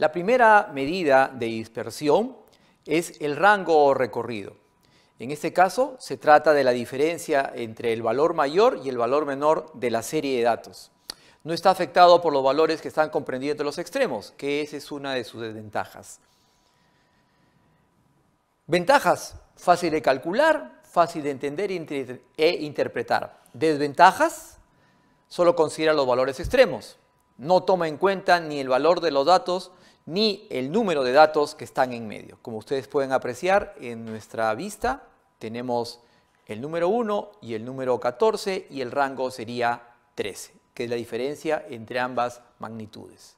La primera medida de dispersión es el rango recorrido. En este caso se trata de la diferencia entre el valor mayor y el valor menor de la serie de datos. No está afectado por los valores que están comprendidos los extremos, que esa es una de sus desventajas. Ventajas, fácil de calcular, fácil de entender e interpretar. Desventajas, solo considera los valores extremos no toma en cuenta ni el valor de los datos ni el número de datos que están en medio. Como ustedes pueden apreciar, en nuestra vista tenemos el número 1 y el número 14 y el rango sería 13, que es la diferencia entre ambas magnitudes.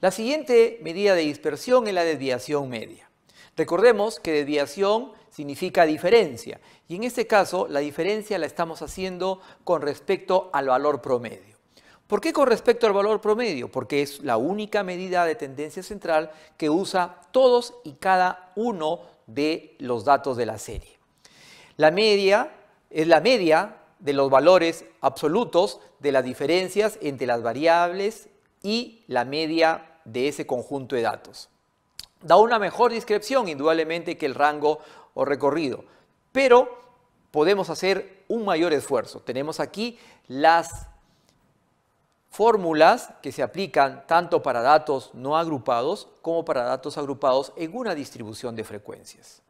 La siguiente medida de dispersión es la desviación media. Recordemos que desviación significa diferencia y en este caso la diferencia la estamos haciendo con respecto al valor promedio. ¿Por qué con respecto al valor promedio? Porque es la única medida de tendencia central que usa todos y cada uno de los datos de la serie. La media es la media de los valores absolutos de las diferencias entre las variables y la media de ese conjunto de datos. Da una mejor descripción, indudablemente, que el rango o recorrido, pero podemos hacer un mayor esfuerzo. Tenemos aquí las fórmulas que se aplican tanto para datos no agrupados como para datos agrupados en una distribución de frecuencias.